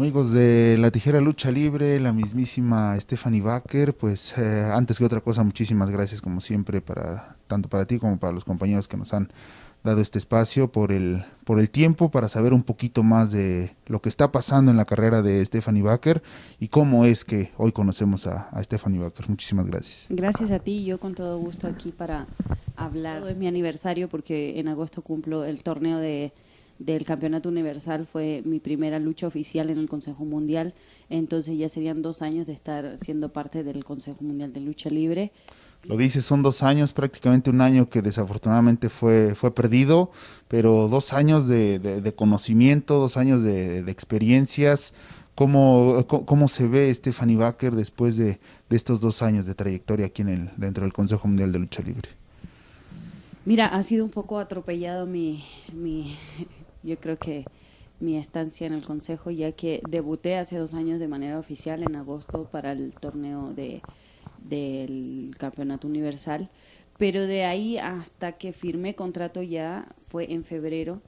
Amigos de la tijera lucha libre, la mismísima Stephanie Baker, pues eh, antes que otra cosa, muchísimas gracias como siempre para tanto para ti como para los compañeros que nos han dado este espacio por el por el tiempo para saber un poquito más de lo que está pasando en la carrera de Stephanie Baker y cómo es que hoy conocemos a, Stephanie Baker. Muchísimas gracias. Gracias a ti, yo con todo gusto aquí para hablar de mi aniversario porque en agosto cumplo el torneo de del Campeonato Universal fue mi primera lucha oficial en el Consejo Mundial, entonces ya serían dos años de estar siendo parte del Consejo Mundial de Lucha Libre. Lo dices, son dos años, prácticamente un año que desafortunadamente fue, fue perdido, pero dos años de, de, conocimiento, dos años de, experiencias. ¿Cómo, ¿Cómo, se ve Stephanie Baker después de, estos dos años de trayectoria aquí en el, dentro del Consejo Mundial de Lucha Libre? Mira, ha sido un poco atropellado mi, mi yo creo que mi estancia en el Consejo, ya que debuté hace dos años de manera oficial en agosto para el torneo del Campeonato Universal, pero de ahí hasta que firmé contrato ya fue en febrero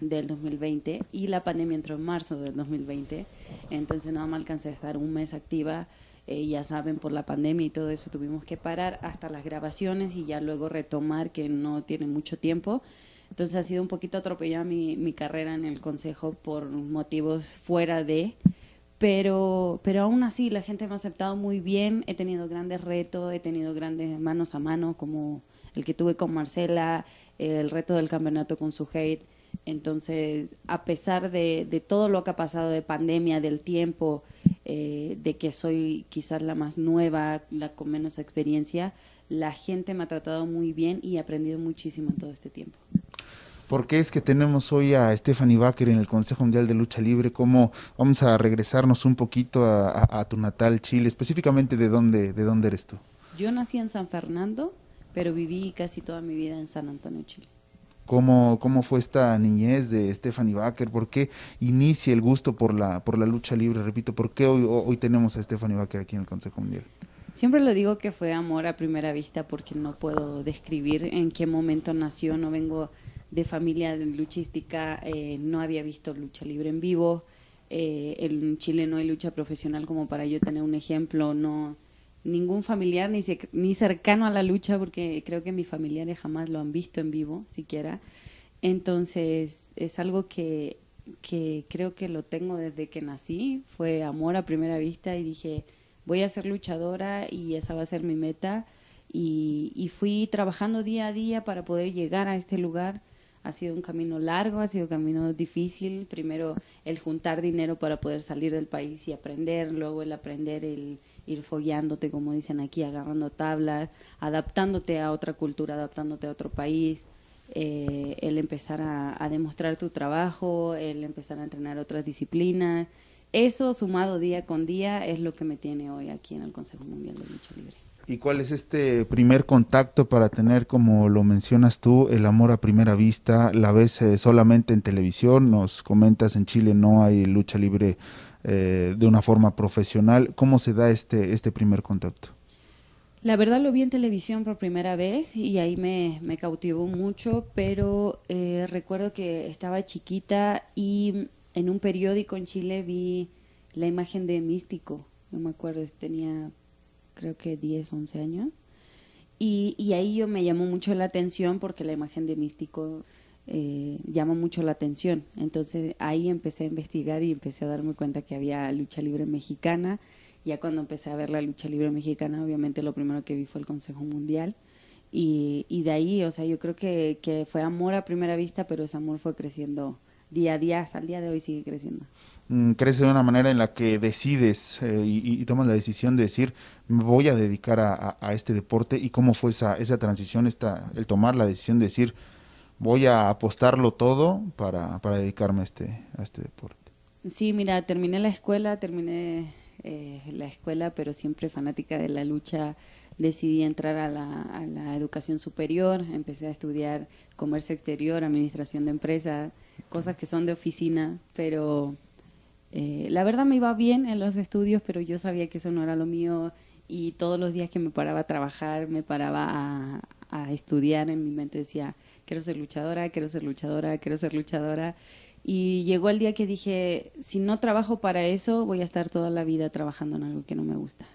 del 2020 y la pandemia entró en marzo del 2020, entonces nada más alcancé a estar un mes activa. Eh, ya saben, por la pandemia y todo eso tuvimos que parar hasta las grabaciones y ya luego retomar que no tiene mucho tiempo. Entonces ha sido un poquito atropellada mi, mi carrera en el consejo por motivos fuera de, pero, pero aún así la gente me ha aceptado muy bien, he tenido grandes retos, he tenido grandes manos a mano como el que tuve con Marcela, el reto del campeonato con su hate. Entonces, a pesar de, de, todo lo que ha pasado de pandemia, del tiempo, eh, de que soy quizás la más nueva, la con menos experiencia, la gente me ha tratado muy bien y he aprendido muchísimo en todo este tiempo. ¿Por qué es que tenemos hoy a Stephanie Baker en el Consejo Mundial de Lucha Libre, cómo vamos a regresarnos un poquito a, tu natal Chile, específicamente de dónde, de dónde eres tú. Yo nací en San Fernando, pero viví casi toda mi vida en San Antonio, Chile. ¿Cómo, cómo fue esta niñez de Stephanie Baker? ¿Por qué inicia el gusto por la, por la lucha libre? Repito, ¿por qué hoy, hoy tenemos a Stephanie Baker aquí en el Consejo Mundial? Siempre lo digo que fue amor a primera vista porque no puedo describir en qué momento nació, no vengo de familia luchística, eh, no había visto lucha libre en vivo. Eh, en Chile no hay lucha profesional como para yo tener un ejemplo, no ningún familiar ni, ni cercano a la lucha porque creo que mis familiares jamás lo han visto en vivo siquiera. Entonces es algo que, creo que lo tengo desde que nací, fue amor a primera vista y dije voy a ser luchadora y esa va a ser mi meta y, y fui trabajando día a día para poder llegar a este lugar ha sido un camino largo, ha sido un camino difícil. Primero el juntar dinero para poder salir del país y aprender, luego el aprender el ir fogueándote, como dicen aquí, agarrando tablas, adaptándote a otra cultura, adaptándote a otro país. Eh, el empezar a, a, demostrar tu trabajo, el empezar a entrenar otras disciplinas. Eso sumado día con día es lo que me tiene hoy aquí en el Consejo Mundial de Lucha Libre. ¿Y cuál es este primer contacto para tener, como lo mencionas tú, el amor a primera vista? ¿La ves eh, solamente en televisión? Nos comentas, en Chile no hay lucha libre eh, de una forma profesional. ¿Cómo se da este, este primer contacto? La verdad lo vi en televisión por primera vez y ahí me, cautivó mucho, pero eh, recuerdo que estaba chiquita y en un periódico en Chile vi la imagen de Místico, no me acuerdo, tenía creo que 10, 11 años. Y, ahí yo me llamó mucho la atención porque la imagen de místico eh, llama mucho la atención. Entonces ahí empecé a investigar y empecé a darme cuenta que había lucha libre mexicana. Ya cuando empecé a ver la lucha libre mexicana, obviamente lo primero que vi fue el Consejo Mundial. Y, de ahí, o sea, yo creo que fue amor a primera vista, pero ese amor fue creciendo día a día, hasta el día de hoy sigue creciendo. Mm, crece de una manera en la que decides eh, y, tomas la decisión de decir me voy a dedicar a, este deporte y cómo fue esa, esa transición, esta, el tomar la decisión de decir voy a apostarlo todo para, para dedicarme a este, a este deporte. Sí, mira, terminé la escuela, terminé eh, la escuela, pero siempre fanática de la lucha, decidí entrar a la, a la educación superior, empecé a estudiar comercio exterior, administración de empresas, cosas que son de oficina, pero eh, la verdad me iba bien en los estudios, pero yo sabía que eso no era lo mío y todos los días que me paraba a trabajar, me paraba a, a estudiar, en mi mente decía, quiero ser luchadora, quiero ser luchadora, quiero ser luchadora. Y llegó el día que dije, si no trabajo para eso, voy a estar toda la vida trabajando en algo que no me gusta.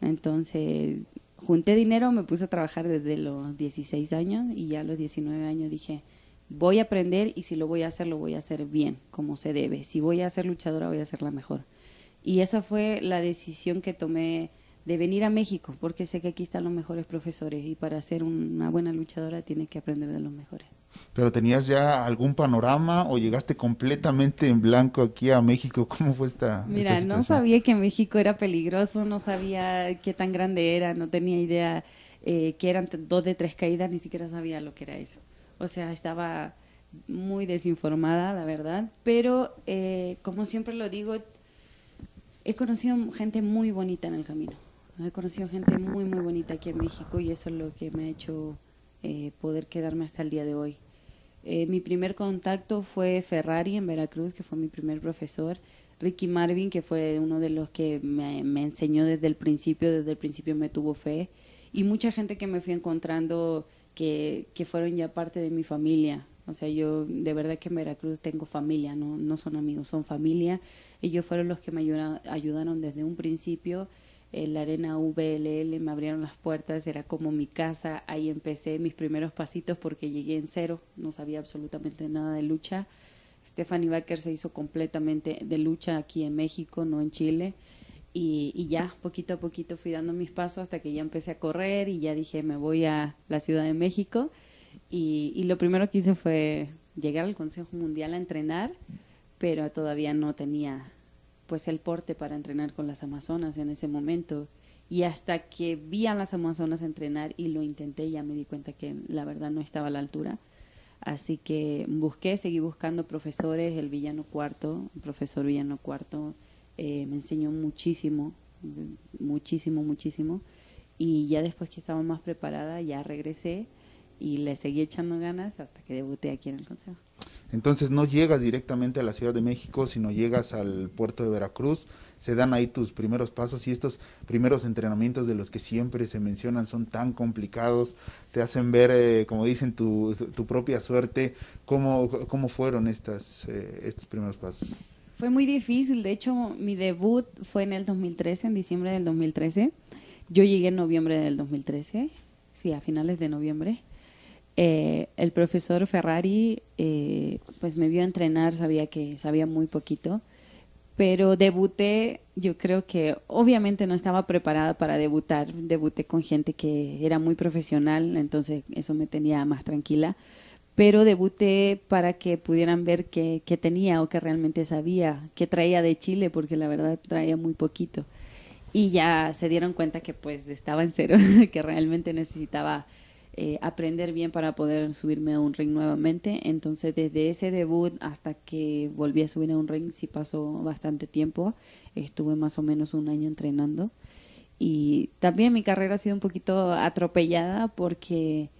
Entonces, junté dinero, me puse a trabajar desde los 16 años y ya a los 19 años dije, voy a aprender y si lo voy a hacer, lo voy a hacer bien, como se debe. Si voy a ser luchadora, voy a ser la mejor. Y esa fue la decisión que tomé de venir a México, porque sé que aquí están los mejores profesores y para ser una buena luchadora tienes que aprender de los mejores. Pero tenías ya algún panorama o llegaste completamente en blanco aquí a México. ¿Cómo fue esta? Mira, no sabía que México era peligroso, no sabía qué tan grande era, no tenía idea eh, que eran dos de tres caídas, ni siquiera sabía lo que era eso. O sea, estaba muy desinformada, la verdad. Pero, eh, como siempre lo digo, he conocido gente muy bonita en el camino. He conocido gente muy, muy bonita aquí en México y eso es lo que me ha hecho eh, poder quedarme hasta el día de hoy. Eh, mi primer contacto fue Ferrari en Veracruz, que fue mi primer profesor. Ricky Marvin, que fue uno de los que me, me enseñó desde el principio, desde el principio me tuvo fe. Y mucha gente que me fui encontrando que, que fueron ya parte de mi familia. O sea, yo de verdad que en Veracruz tengo familia, no, no son amigos, son familia. Ellos fueron los que me ayudaron, desde un principio. La arena VLL me abrieron las puertas, era como mi casa. Ahí empecé mis primeros pasitos porque llegué en cero, no sabía absolutamente nada de lucha. Stephanie Baker se hizo completamente de lucha aquí en México, no en Chile. Y, ya poquito a poquito fui dando mis pasos hasta que ya empecé a correr y ya dije me voy a la Ciudad de México y, y lo primero que hice fue llegar al Consejo Mundial a entrenar, pero todavía no tenía pues el porte para entrenar con las Amazonas en ese momento. Y hasta que vi a las Amazonas entrenar y lo intenté, ya me di cuenta que la verdad no estaba a la altura. Así que busqué, seguí buscando profesores, el Villano Cuarto, profesor Villano Cuarto eh, me enseñó muchísimo, muchísimo, muchísimo. Y ya después que estaba más preparada, ya regresé y le seguí echando ganas hasta que debuté aquí en el Consejo. Entonces no llegas directamente a la Ciudad de México, sino llegas al puerto de Veracruz, se dan ahí tus primeros pasos y estos primeros entrenamientos de los que siempre se mencionan son tan complicados, te hacen ver, eh, como dicen, tu, tu, propia suerte. ¿Cómo, cómo fueron estas, eh, estos primeros pasos? Fue muy difícil, de hecho mi debut fue en el 2013, en diciembre del 2013. Yo llegué en noviembre del 2013, sí, a finales de noviembre. Eh, el profesor Ferrari eh, pues me vio entrenar, sabía que sabía muy poquito, pero debuté, yo creo que obviamente no estaba preparada para debutar, debuté con gente que era muy profesional, entonces eso me tenía más tranquila pero debuté para que pudieran ver qué, tenía o qué realmente sabía, qué traía de Chile, porque la verdad traía muy poquito. Y ya se dieron cuenta que pues estaba en cero, que realmente necesitaba eh, aprender bien para poder subirme a un ring nuevamente. Entonces desde ese debut hasta que volví a subir a un ring sí pasó bastante tiempo. Estuve más o menos un año entrenando. Y también mi carrera ha sido un poquito atropellada porque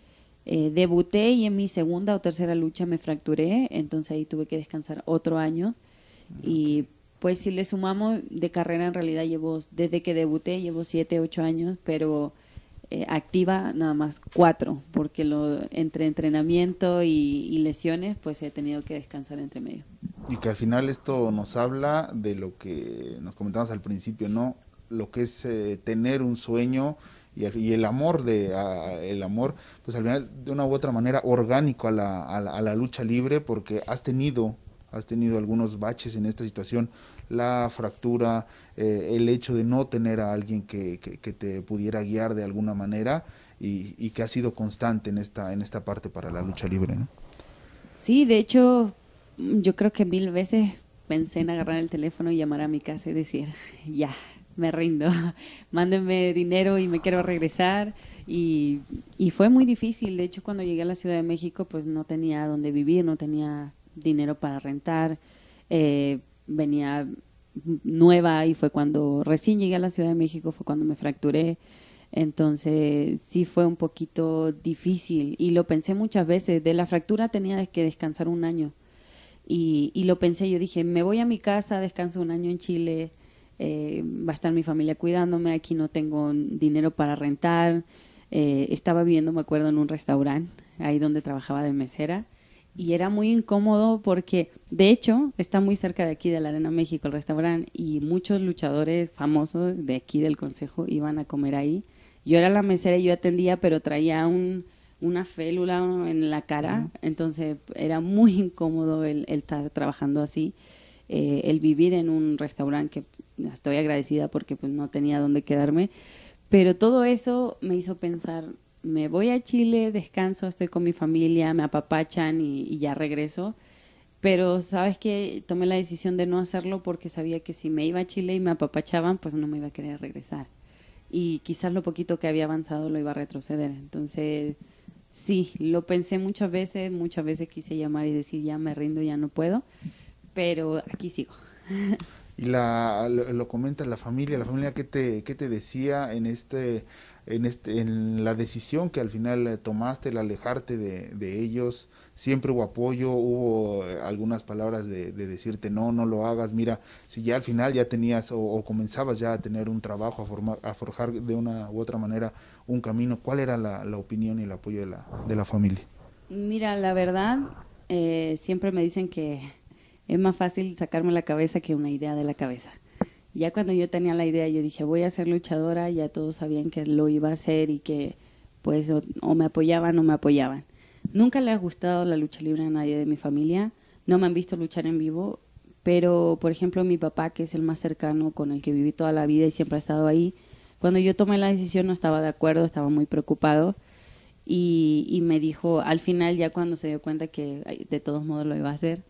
eh, debuté y en mi segunda o tercera lucha me fracturé, entonces ahí tuve que descansar otro año. Ah, y pues si le sumamos de carrera en realidad llevo, desde que debuté llevo siete, ocho años, pero eh, activa nada más cuatro, porque lo, entre entrenamiento y, lesiones pues he tenido que descansar entre medio. Y que al final esto nos habla de lo que nos comentamos al principio, ¿no? Lo que es eh, tener un sueño y, el amor de el amor pues al final de una u otra manera orgánico a la, a la, lucha libre porque has tenido has tenido algunos baches en esta situación, la fractura, eh, el hecho de no tener a alguien que, te pudiera guiar de alguna manera y, que ha sido constante en esta, en esta parte para la lucha libre. Sí, de hecho, yo creo que mil veces pensé en agarrar el teléfono y llamar a mi casa y decir, ya, me rindo, mándenme dinero y me quiero regresar. Y, fue muy difícil, de hecho cuando llegué a la Ciudad de México pues no tenía dónde vivir, no tenía dinero para rentar, eh, venía nueva y fue cuando recién llegué a la Ciudad de México, fue cuando me fracturé. Entonces sí fue un poquito difícil y lo pensé muchas veces. De la fractura tenía que descansar un año y, y lo pensé. Yo dije, me voy a mi casa, descanso un año en Chile, eh, va a estar mi familia cuidándome, aquí no tengo dinero para rentar. Eh, estaba viviendo, me acuerdo, en un restaurante, ahí donde trabajaba de mesera, y era muy incómodo porque, de hecho, está muy cerca de aquí, de la Arena México, el restaurante, y muchos luchadores famosos de aquí del Consejo iban a comer ahí. Yo era la mesera y yo atendía, pero traía una félula en la cara, entonces era muy incómodo el, estar trabajando así. Eh, el vivir en un restaurante que estoy agradecida porque pues no tenía dónde quedarme, pero todo eso me hizo pensar, me voy a Chile, descanso, estoy con mi familia, me apapachan y, y ya regreso. Pero sabes que tomé la decisión de no hacerlo porque sabía que si me iba a Chile y me apapachaban, pues no me iba a querer regresar. Y quizás lo poquito que había avanzado lo iba a retroceder. Entonces, sí, lo pensé muchas veces, muchas veces quise llamar y decir, ya me rindo, ya no puedo, pero aquí sigo. y la, lo, comenta comentas, la familia, la familia, ¿qué te, te decía en este en, este, en la decisión que al final eh, tomaste, el alejarte de, ellos, siempre hubo apoyo, hubo eh, algunas palabras de, decirte, no, no lo hagas, mira, si ya al final ya tenías o, comenzabas ya a tener un trabajo, a, formar, a forjar de una u otra manera un camino, ¿cuál era la, la opinión y el apoyo de la, de la familia? Mira, la verdad, eh, siempre me dicen que es más fácil sacarme la cabeza que una idea de la cabeza. Ya cuando yo tenía la idea, yo dije, voy a ser luchadora, ya todos sabían que lo iba a hacer y que pues o, me apoyaban o me apoyaban. Nunca le ha gustado la lucha libre a nadie de mi familia, no me han visto luchar en vivo, pero por ejemplo mi papá, que es el más cercano con el que viví toda la vida y siempre ha estado ahí, cuando yo tomé la decisión no estaba de acuerdo, estaba muy preocupado y me dijo, al final ya cuando se dio cuenta que de todos modos lo iba a hacer,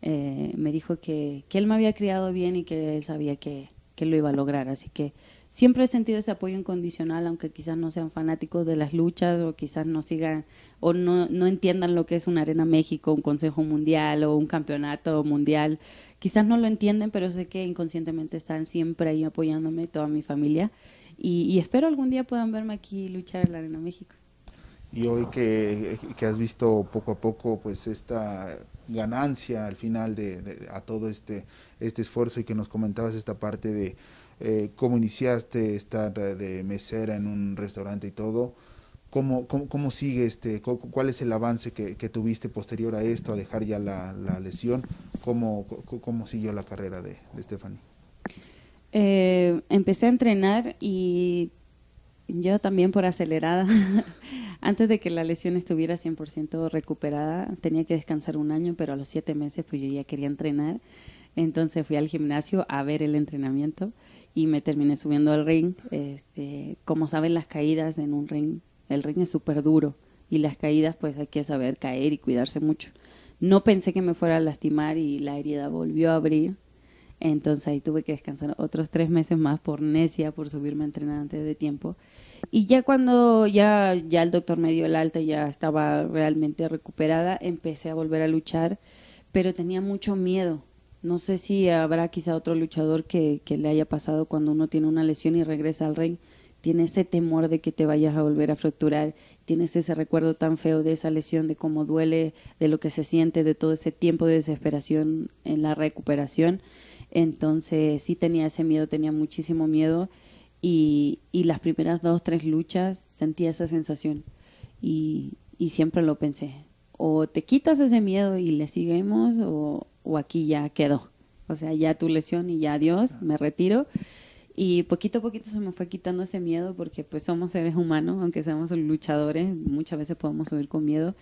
eh, me dijo que, que, él me había criado bien y que él sabía que, lo iba a lograr. Así que siempre he sentido ese apoyo incondicional, aunque quizás no sean fanáticos de las luchas o quizás no sigan o no, no entiendan lo que es una Arena México, un Consejo Mundial o un Campeonato Mundial. Quizás no lo entienden, pero sé que inconscientemente están siempre ahí apoyándome, toda mi familia. Y, y espero algún día puedan verme aquí luchar en la Arena México y hoy que, que, has visto poco a poco pues esta ganancia al final de, a todo este este esfuerzo y que nos comentabas esta parte de eh, cómo iniciaste estar de mesera en un restaurante y todo cómo, cómo, cómo sigue este cuál es el avance que, que, tuviste posterior a esto a dejar ya la, la lesión cómo, cómo siguió la carrera de, de Stephanie eh, empecé a entrenar y yo también por acelerada. Antes de que la lesión estuviera 100% recuperada, tenía que descansar un año, pero a los siete meses pues yo ya quería entrenar. Entonces fui al gimnasio a ver el entrenamiento y me terminé subiendo al ring. Este, como saben, las caídas en un ring, el ring es súper duro y las caídas pues hay que saber caer y cuidarse mucho. No pensé que me fuera a lastimar y la herida volvió a abrir entonces ahí tuve que descansar otros tres meses más por necia, por subirme a entrenar antes de tiempo. Y ya cuando ya, ya el doctor me dio el alta y ya estaba realmente recuperada, empecé a volver a luchar, pero tenía mucho miedo. No sé si habrá quizá otro luchador que, que le haya pasado cuando uno tiene una lesión y regresa al ring tiene ese temor de que te vayas a volver a fracturar, tienes ese recuerdo tan feo de esa lesión, de cómo duele, de lo que se siente, de todo ese tiempo de desesperación en la recuperación. Entonces sí tenía ese miedo, tenía muchísimo miedo y, las primeras dos, tres luchas sentía esa sensación y, siempre lo pensé. O te quitas ese miedo y le seguimos o, o aquí ya quedó. O sea, ya tu lesión y ya adiós, me retiro. Y poquito a poquito se me fue quitando ese miedo porque pues somos seres humanos, aunque seamos luchadores, muchas veces podemos subir con miedo.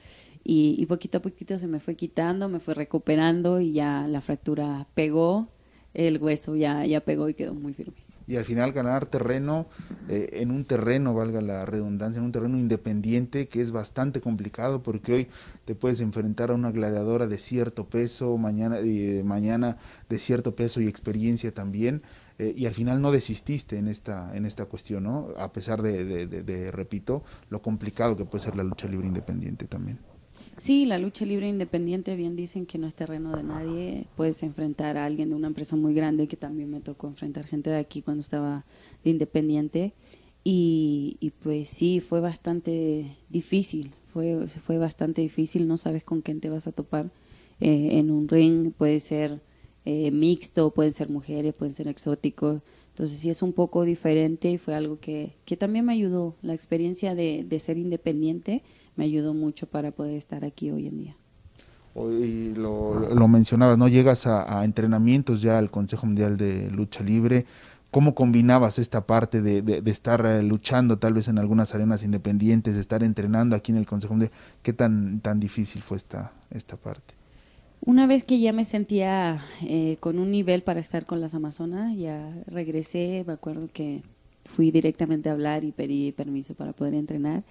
y poquito a poquito se me fue quitando, me fue recuperando y ya la fractura pegó, el hueso ya, ya pegó y quedó muy firme. Y al final ganar terreno, eh, en un terreno, valga la redundancia, en un terreno independiente que es bastante complicado porque hoy te puedes enfrentar a una gladiadora de cierto peso, mañana, eh, mañana de cierto peso y experiencia también. Eh, y al final no desististe en esta, en esta cuestión, ¿no? A pesar de, repito, lo complicado que puede ser la lucha libre independiente también. Sí, la lucha libre independiente, bien dicen que no es terreno de nadie. Puedes enfrentar a alguien de una empresa muy grande, que también me tocó enfrentar gente de aquí cuando estaba de independiente. Y, pues sí, fue bastante difícil, fue, fue bastante difícil, no sabes con quién te vas a topar eh, en un ring, puede ser eh, mixto, pueden ser mujeres, pueden ser exóticos. Entonces sí es un poco diferente y fue algo que, que también me ayudó la experiencia de, de ser independiente me ayudó mucho para poder estar aquí hoy en día. Hoy lo, lo mencionabas, ¿no? Llegas a, entrenamientos ya al Consejo Mundial de Lucha Libre. ¿Cómo combinabas esta parte de, estar eh, luchando tal vez en algunas arenas independientes, de estar entrenando aquí en el Consejo Mundial? ¿Qué tan, tan difícil fue esta, esta parte? Una vez que ya me sentía eh, con un nivel para estar con las Amazonas, ya regresé, me acuerdo que fui directamente a hablar y pedí permiso para poder entrenar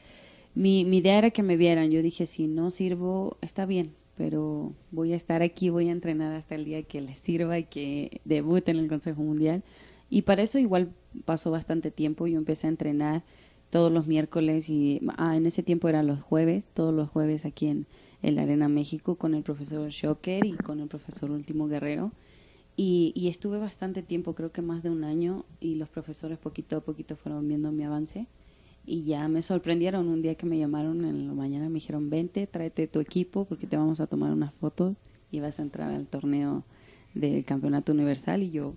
mi, idea era que me vieran. Yo dije, si no sirvo, está bien, pero voy a estar aquí, voy a entrenar hasta el día que les sirva y que debute en el Consejo Mundial. Y para eso igual pasó bastante tiempo. Yo empecé a entrenar todos los miércoles y ah, en ese tiempo eran los jueves, todos los jueves aquí en, el Arena México con el profesor Shocker y con el profesor Último Guerrero. Y, y, estuve bastante tiempo, creo que más de un año, y los profesores poquito a poquito fueron viendo mi avance. Y ya me sorprendieron un día que me llamaron en la mañana, me dijeron, vente, tráete tu equipo porque te vamos a tomar una foto y vas a entrar al torneo del Campeonato Universal. Y yo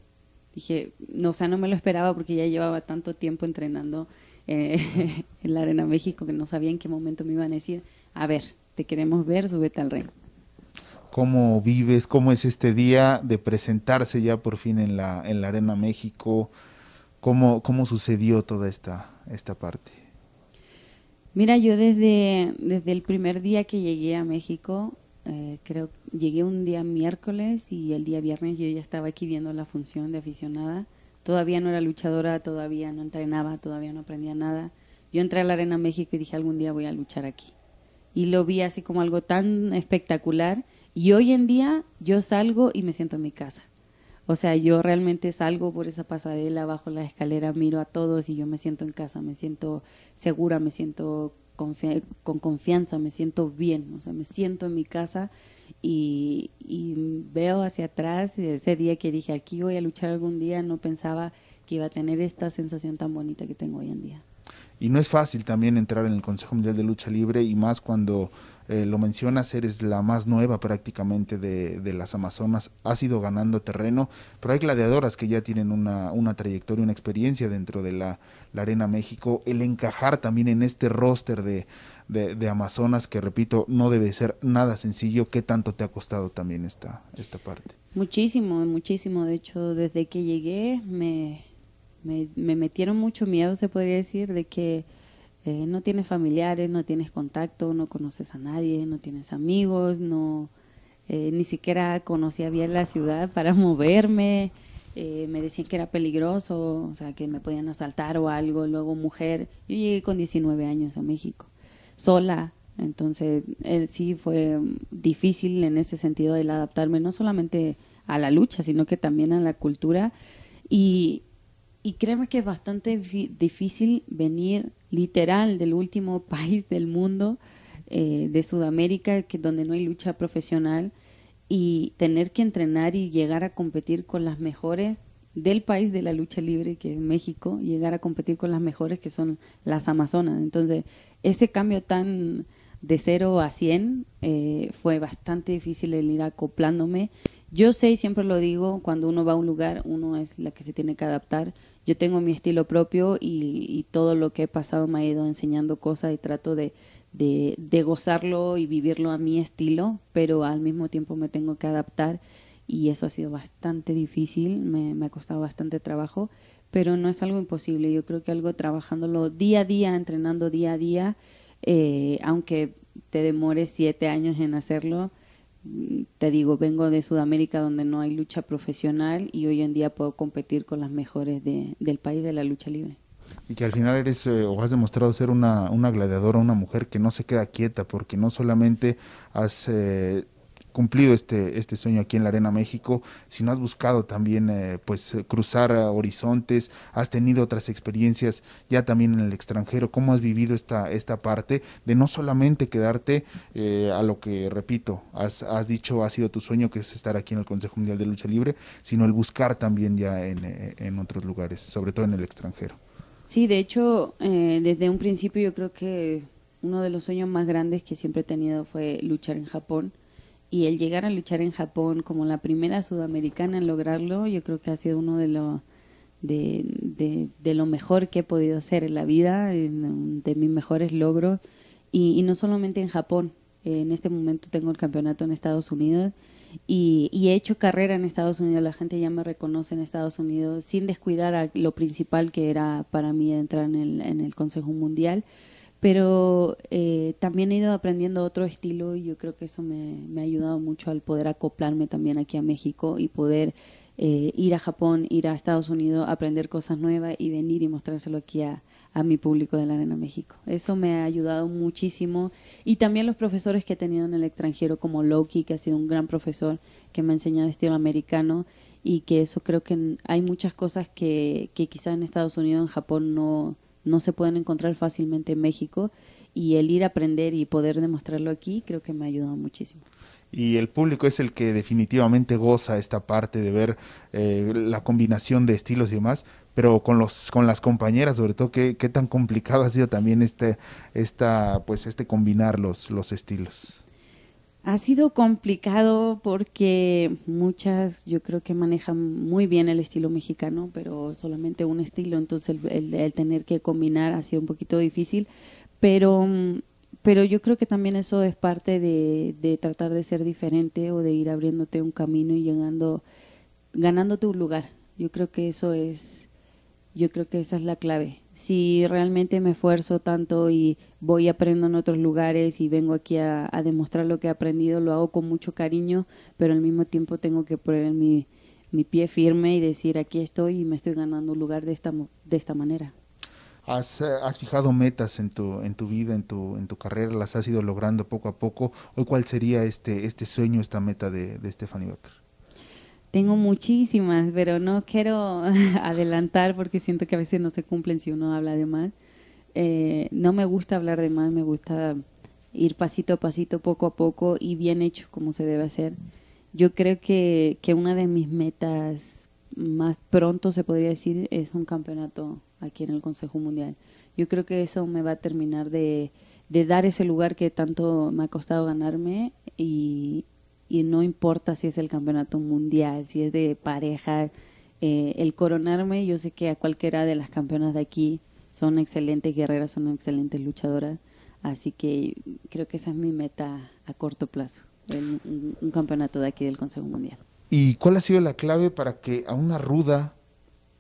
dije, no, o sea, no me lo esperaba porque ya llevaba tanto tiempo entrenando eh, en la Arena México que no sabía en qué momento me iban a decir, a ver, te queremos ver, súbete al rey ¿Cómo vives? ¿Cómo es este día de presentarse ya por fin en la, Arena México? ¿Cómo, cómo sucedió toda esta, esta parte? Mira, yo desde, desde el primer día que llegué a México, creo eh, creo llegué un día miércoles y el día viernes yo ya estaba aquí viendo la función de aficionada. Todavía no era luchadora, todavía no entrenaba, todavía no aprendía nada. Yo entré a la Arena México y dije algún día voy a luchar aquí. Y lo vi así como algo tan espectacular. Y hoy en día yo salgo y me siento en mi casa. O sea, yo realmente salgo por esa pasarela, bajo la escalera, miro a todos y yo me siento en casa, me siento segura, me siento con confianza, me siento bien, o sea, me siento en mi casa y, y veo hacia atrás y ese día que dije, aquí voy a luchar algún día, no pensaba que iba a tener esta sensación tan bonita que tengo hoy en día. Y no es fácil también entrar en el Consejo Mundial de Lucha Libre y más cuando eh, lo mencionas, eres la más nueva prácticamente de, de, las Amazonas, has ido ganando terreno, pero hay gladiadoras que ya tienen una, una trayectoria, una experiencia dentro de la, Arena México, el encajar también en este roster de, Amazonas, que repito, no debe ser nada sencillo, ¿qué tanto te ha costado también esta, esta parte? Muchísimo, muchísimo, de hecho, desde que llegué me, me metieron mucho miedo, se podría decir, de que eh, no tienes familiares, no tienes contacto, no conoces a nadie, no tienes amigos, no eh, ni siquiera conocía bien la ciudad para moverme. Eh, me decían que era peligroso, o sea, que me podían asaltar o algo. Luego, mujer, yo llegué con 19 años a México, sola. Entonces, sí fue difícil en ese sentido el adaptarme, no solamente a la lucha, sino que también a la cultura. Y, y créeme que es bastante difícil venir literal del último país del mundo, eh, de Sudamérica, que donde no hay lucha profesional, y tener que entrenar y llegar a competir con las mejores del país de la lucha libre, que es México, llegar a competir con las mejores, que son las Amazonas. Entonces, ese cambio tan de cero a cien eh, fue bastante difícil el ir acoplándome yo sé, y siempre lo digo, cuando uno va a un lugar, uno es la que se tiene que adaptar. Yo tengo mi estilo propio y, todo lo que he pasado me ha ido enseñando cosas y trato de, de, gozarlo y vivirlo a mi estilo, pero al mismo tiempo me tengo que adaptar y eso ha sido bastante difícil, me, ha costado bastante trabajo, pero no es algo imposible. Yo creo que algo trabajándolo día a día, entrenando día a día, eh, aunque te demores siete años en hacerlo, te digo, vengo de Sudamérica donde no hay lucha profesional y hoy en día puedo competir con las mejores del país de la lucha libre. Y que al final eres eh, o has demostrado ser una, una gladiadora, una mujer que no se queda quieta, porque no solamente has eh, cumplido este, este sueño aquí en la Arena México, si no has buscado también eh, pues eh, cruzar horizontes, has tenido otras experiencias ya también en el extranjero, ¿cómo has vivido esta, esta parte de no solamente quedarte eh, a lo que, repito, has, has, dicho ha sido tu sueño que es estar aquí en el Consejo Mundial de Lucha Libre, sino el buscar también ya en, en otros lugares, sobre todo en el extranjero? Sí, de hecho, desde un principio yo creo que uno de los sueños más grandes que siempre he tenido fue luchar en Japón y el llegar a luchar en Japón como la primera sudamericana en lograrlo, yo creo que ha sido uno de lo de, lo mejor que he podido hacer en la vida, de mis mejores logros, y, no solamente en Japón. En este momento tengo el campeonato en Estados Unidos y, he hecho carrera en Estados Unidos. La gente ya me reconoce en Estados Unidos sin descuidar lo principal que era para mí entrar en el, en el Consejo Mundial pero eh, también he ido aprendiendo otro estilo y yo creo que eso me, ha ayudado mucho al poder acoplarme también aquí a México y poder eh, ir a Japón, ir a Estados Unidos, aprender cosas nuevas y venir y mostrárselo aquí a, mi público de la Arena México. Eso me ha ayudado muchísimo y también los profesores que he tenido en el extranjero como Loki, que ha sido un gran profesor que me ha enseñado estilo americano y que eso creo que hay muchas cosas que, que quizás en Estados Unidos, en Japón no no se pueden encontrar fácilmente en México y el ir a aprender y poder demostrarlo aquí creo que me ha ayudado muchísimo. Y el público es el que definitivamente goza esta parte de ver eh, la combinación de estilos y demás, pero con los con las compañeras sobre todo qué, qué tan complicado ha sido también este esta pues este combinar los estilos ha sido complicado porque muchas, yo creo que manejan muy bien el estilo mexicano, pero solamente un estilo, entonces el, tener que combinar ha sido un poquito difícil, pero mm, pero yo creo que también eso es parte de, tratar de ser diferente o de ir abriéndote un camino y llegando, ganándote un lugar. Yo creo que eso es, yo creo que esa es la clave si realmente me esfuerzo tanto y voy aprendo en otros lugares y vengo aquí a, demostrar lo que he aprendido, lo hago con mucho cariño, pero al mismo tiempo tengo que poner mi, mi pie firme y decir aquí estoy y me estoy ganando un lugar de esta, de esta manera. Has, fijado metas en tu, en tu vida, en tu, en tu carrera, las has ido logrando poco a poco. Hoy, ¿cuál sería este, este sueño, esta meta de, de Stephanie Becker? Tengo muchísimas, pero no quiero adelantar porque siento que a veces no se cumplen si uno habla de más. Eh, no me gusta hablar de más, me gusta ir pasito a pasito, poco a poco y bien hecho como se debe hacer. Yo creo que, que una de mis metas más pronto, se podría decir, es un campeonato aquí en el Consejo Mundial. Yo creo que eso me va a terminar de, de dar ese lugar que tanto me ha costado ganarme y, y no importa si es el campeonato mundial, si es de pareja, eh, el coronarme, yo sé que a cualquiera de las campeonas de aquí son excelentes guerreras, son excelentes luchadoras, así que creo que esa es mi meta a corto plazo, un campeonato de aquí del Consejo Mundial. ¿Y cuál ha sido la clave para que a una ruda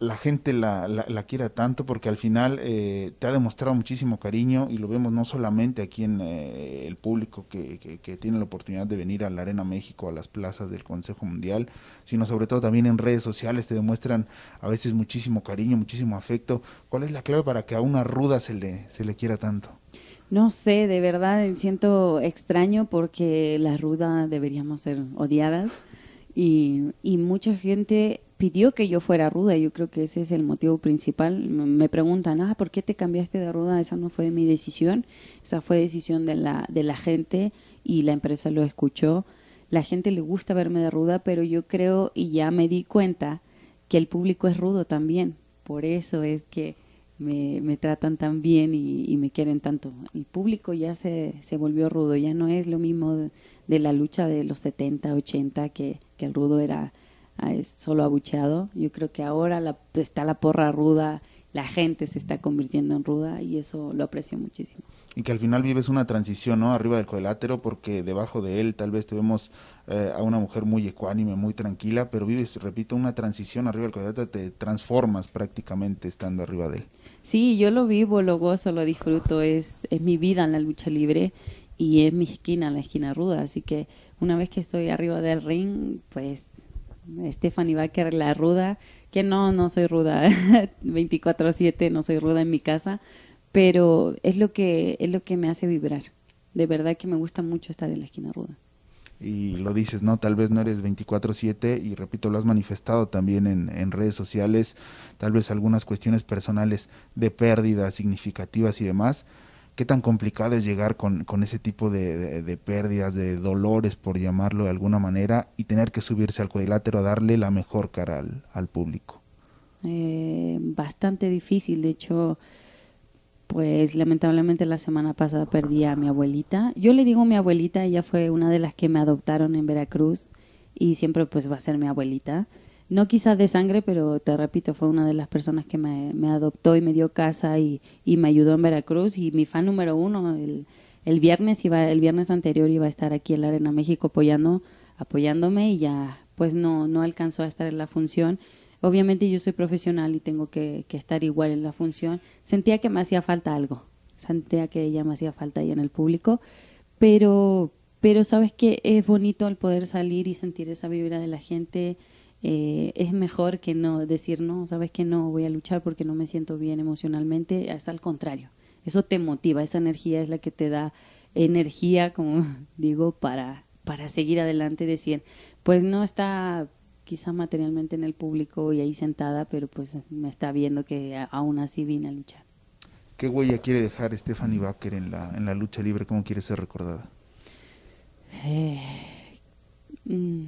la gente la, la, quiera tanto porque al final eh, te ha demostrado muchísimo cariño y lo vemos no solamente aquí en eh, el público que, tiene la oportunidad de venir a la Arena México, a las plazas del Consejo Mundial, sino sobre todo también en redes sociales te demuestran a veces muchísimo cariño, muchísimo afecto. ¿Cuál es la clave para que a una ruda se le, se le quiera tanto? No sé, de verdad siento extraño porque la ruda deberíamos ser odiadas y, y mucha gente pidió que yo fuera ruda. Yo creo que ese es el motivo principal. Me preguntan, ah, ¿por qué te cambiaste de ruda? Esa no fue mi decisión. Esa fue decisión de la, de la gente y la empresa lo escuchó. La gente le gusta verme de ruda, pero yo creo y ya me di cuenta que el público es rudo también. Por eso es que me, me tratan tan bien y, me quieren tanto. El público ya se, se volvió rudo, ya no es lo mismo de, la lucha de los 70, 80, que, que el rudo era es solo abucheado. Yo creo que ahora está la porra ruda, la gente se está convirtiendo en ruda y eso lo aprecio muchísimo. Y que al final vives una transición, ¿no? Arriba del cuadrilátero, porque debajo de él tal vez te eh, a una mujer muy ecuánime, muy tranquila, pero vives, repito, una transición arriba del cuadrilátero, te transformas prácticamente estando arriba de él. Sí, yo lo vivo, lo gozo, lo disfruto, es, es mi vida en la lucha libre y es mi esquina, la esquina ruda, así que una vez que estoy arriba del ring, pues Stephanie Baker, la ruda, que no, no soy ruda, 24/7, no soy ruda en mi casa, pero es lo que es lo que me hace vibrar. De verdad que me gusta mucho estar en la esquina ruda. Y lo dices, ¿no? Tal vez no eres 24/7 y repito, lo has manifestado también en, en redes sociales, tal vez algunas cuestiones personales de pérdidas significativas y demás, qué tan complicado es llegar con, ese tipo de, pérdidas, de dolores, por llamarlo de alguna manera, y tener que subirse al cuadrilátero a darle la mejor cara al, al público. Eh, bastante difícil, de hecho, pues lamentablemente la semana pasada perdí a mi abuelita. Yo le digo mi abuelita, ella fue una de las que me adoptaron en Veracruz y siempre pues va a ser mi abuelita no quizás de sangre, pero te repito, fue una de las personas que me, adoptó y me dio casa y, me ayudó en Veracruz y mi fan número uno, el, el, viernes iba, el viernes anterior iba a estar aquí en la Arena México apoyando, apoyándome y ya pues no, no alcanzó a estar en la función. Obviamente yo soy profesional y tengo que, estar igual en la función. Sentía que me hacía falta algo, sentía que ella me hacía falta ahí en el público, pero, pero sabes que es bonito el poder salir y sentir esa vibra de la gente, eh, es mejor que no decir, no, sabes que no voy a luchar porque no me siento bien emocionalmente, es al contrario. Eso te motiva, esa energía es la que te da energía, como digo, para, para seguir adelante, decir, pues no está quizá materialmente en el público y ahí sentada, pero pues me está viendo que aún así vine a luchar. ¿Qué huella quiere dejar Stephanie Baker en la, en la lucha libre? ¿Cómo quiere ser recordada? Eh Mm,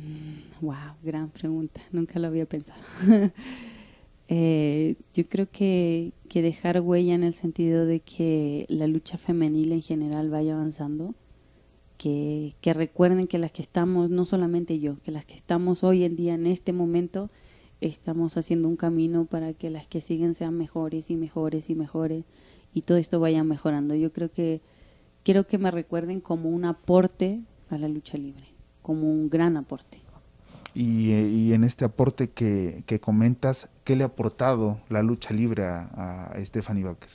wow, gran pregunta. Nunca lo había pensado. Eh, yo creo que, dejar huella en el sentido de que la lucha femenil en general vaya avanzando. Que, que, recuerden que las que estamos, no solamente yo, que las que estamos hoy en día en este momento, estamos haciendo un camino para que las que siguen sean mejores y mejores y mejores y todo esto vaya mejorando. Yo creo que quiero que me recuerden como un aporte a la lucha libre como un gran aporte. Y, eh, en este aporte que, comentas, ¿qué le ha aportado la lucha libre a, Stephanie Baker?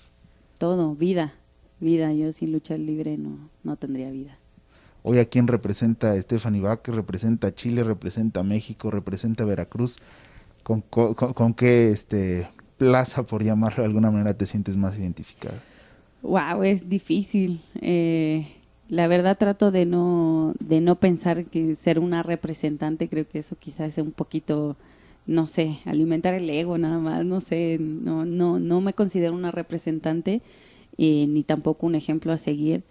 Todo, vida, vida. Yo sin lucha libre no, no tendría vida. Hoy a quién representa a Stephanie Baker, representa Chile, representa México, representa Veracruz. ¿Con, con, qué este, plaza, por llamarlo de alguna manera, te sientes más identificada? Wow, es difícil. Eh, la verdad trato de no, de no pensar que ser una representante, creo que eso quizás es un poquito, no sé, alimentar el ego nada más, no sé, no, no, no me considero una representante eh, ni tampoco un ejemplo a seguir,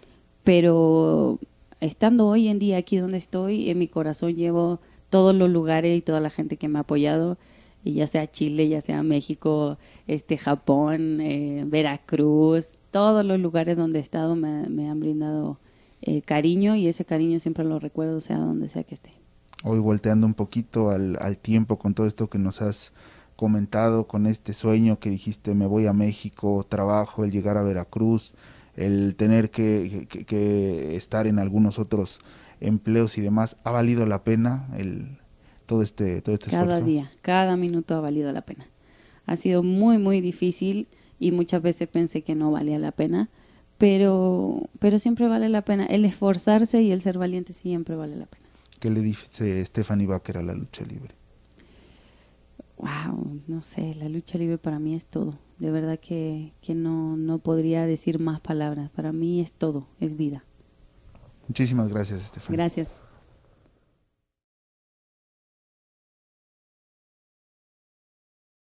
pero estando hoy en día aquí donde estoy, en mi corazón llevo todos los lugares y toda la gente que me ha apoyado, ya sea Chile, ya sea México, este Japón, eh, Veracruz, todos los lugares donde he estado me han brindado eh, cariño y ese cariño siempre lo recuerdo, sea donde sea que esté. Hoy volteando un poquito al, al tiempo con todo esto que nos has comentado, con este sueño que dijiste, me voy a México, trabajo, el llegar a Veracruz, el tener que, estar en algunos otros empleos y demás, ¿ha valido la pena el, todo este, todo este Cada día, cada minuto ha valido la pena. Ha sido muy, muy difícil y muchas veces pensé que no valía la pena, pero, pero siempre vale la pena. El esforzarse y el ser valiente siempre vale la pena. ¿Qué le dice Stephanie Baker a la lucha libre? Wow, no sé, la lucha libre para mí es todo. De verdad que, no, no podría decir más palabras. Para mí es todo, es vida. Muchísimas gracias, Stephanie. Gracias.